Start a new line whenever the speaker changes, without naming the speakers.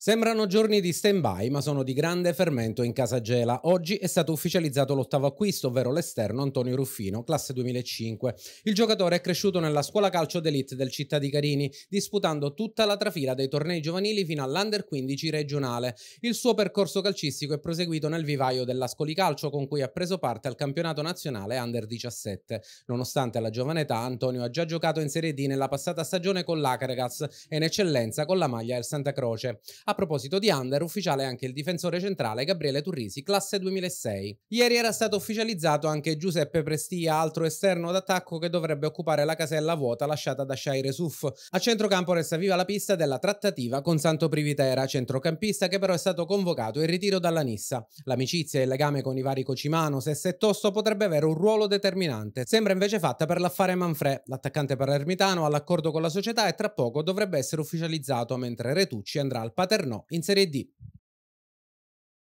Sembrano giorni di stand-by, ma sono di grande fermento in casa Gela. Oggi è stato ufficializzato l'ottavo acquisto, ovvero l'esterno Antonio Ruffino, classe 2005. Il giocatore è cresciuto nella scuola calcio d'elite del Città di Carini, disputando tutta la trafila dei tornei giovanili fino all'Under 15 regionale. Il suo percorso calcistico è proseguito nel vivaio dell'Ascoli Calcio, con cui ha preso parte al campionato nazionale Under 17. Nonostante la giovane età, Antonio ha già giocato in Serie D nella passata stagione con l'Acaregas e in eccellenza con la maglia del Santa Croce. A proposito di under, ufficiale anche il difensore centrale Gabriele Turrisi, classe 2006. Ieri era stato ufficializzato anche Giuseppe Prestia, altro esterno d'attacco che dovrebbe occupare la casella vuota lasciata da Shaire Souf. A centrocampo resta viva la pista della trattativa con Santo Privitera, centrocampista che però è stato convocato in ritiro dalla Nissa. L'amicizia e il legame con i vari Cocimano, Sesse e Tosto potrebbe avere un ruolo determinante. Sembra invece fatta per l'affare Manfred, l'attaccante palermitano all'accordo con la società e tra poco dovrebbe essere ufficializzato, mentre Retucci andrà al Paterno Inter in Serie D